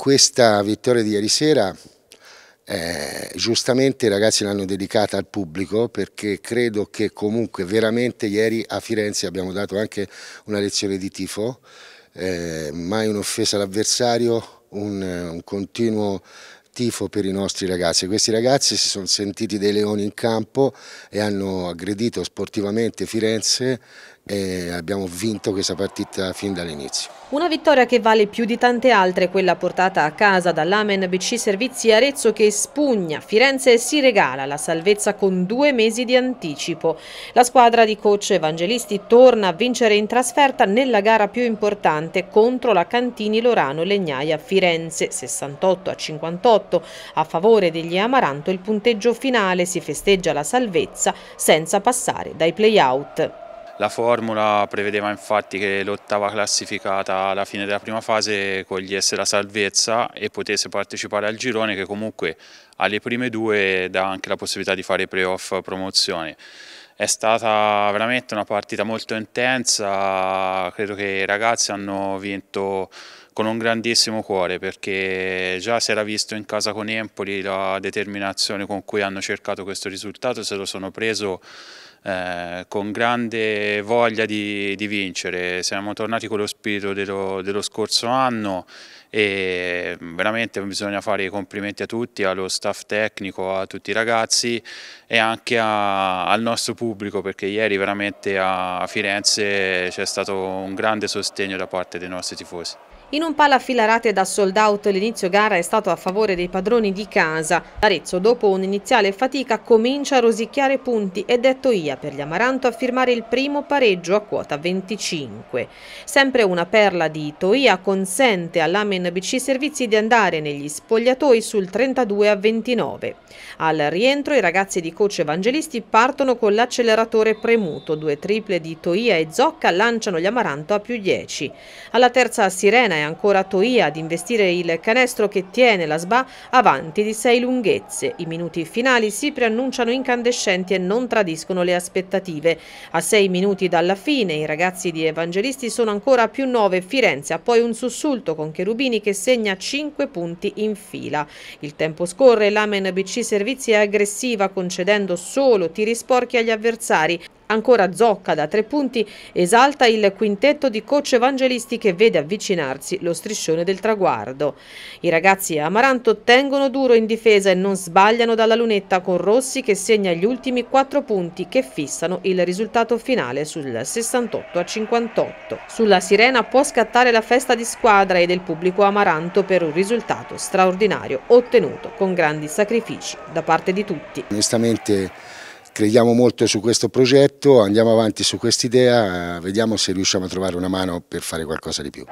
Questa vittoria di ieri sera, eh, giustamente i ragazzi l'hanno dedicata al pubblico perché credo che comunque veramente ieri a Firenze abbiamo dato anche una lezione di tifo, eh, mai un'offesa all'avversario, un, un continuo tifo per i nostri ragazzi. Questi ragazzi si sono sentiti dei leoni in campo e hanno aggredito sportivamente Firenze e abbiamo vinto questa partita fin dall'inizio. Una vittoria che vale più di tante altre, quella portata a casa dall'Amen BC Servizi Arezzo che spugna Firenze e si regala la salvezza con due mesi di anticipo. La squadra di coach Evangelisti torna a vincere in trasferta nella gara più importante contro la Cantini Lorano Legnaia Firenze 68 a 58 a favore degli Amaranto il punteggio finale si festeggia la salvezza senza passare dai play out. La formula prevedeva infatti che l'ottava classificata alla fine della prima fase cogliesse la salvezza e potesse partecipare al girone che comunque alle prime due dà anche la possibilità di fare playoff promozione. È stata veramente una partita molto intensa, credo che i ragazzi hanno vinto con un grandissimo cuore perché già si era visto in casa con Empoli la determinazione con cui hanno cercato questo risultato, se lo sono preso eh, con grande voglia di, di, vincere, siamo tornati con lo spirito dello, dello scorso anno e veramente bisogna fare i complimenti a tutti, allo staff tecnico, a tutti i ragazzi e anche a, al nostro pubblico perché ieri veramente a Firenze c'è stato un grande sostegno da parte dei nostri tifosi. In un pala filarate da sold out l'inizio gara è stato a favore dei padroni di casa. L'Arezzo dopo un'iniziale fatica comincia a rosicchiare punti e detto io via per gli Amaranto a firmare il primo pareggio a quota 25. Sempre una perla di Toia consente all'Amen BC Servizi di andare negli spogliatoi sul 32 a 29. Al rientro i ragazzi di coach Evangelisti partono con l'acceleratore premuto, due triple di Toia e Zocca lanciano gli Amaranto a più 10. Alla terza sirena è ancora Toia ad investire il canestro che tiene la SBA avanti di 6 lunghezze. I minuti finali si preannunciano incandescenti e non tradiscono le aspettative aspettative. A sei minuti dalla fine i ragazzi di Evangelisti sono ancora a più nove Firenze, ha poi un sussulto con Cherubini che segna cinque punti in fila. Il tempo scorre, l'Amen BC Servizi è aggressiva concedendo solo tiri sporchi agli avversari. Ancora Zocca da tre punti esalta il quintetto di coach Evangelisti che vede avvicinarsi lo striscione del traguardo. I ragazzi Amaranto tengono duro in difesa e non sbagliano dalla lunetta con Rossi che segna gli ultimi quattro punti che fissano il risultato finale sul 68 a 58. Sulla sirena può scattare la festa di squadra e del pubblico Amaranto per un risultato straordinario ottenuto con grandi sacrifici da parte di tutti. Onestamente crediamo molto su questo progetto, andiamo avanti su quest'idea, eh, vediamo se riusciamo a trovare una mano per fare qualcosa di più.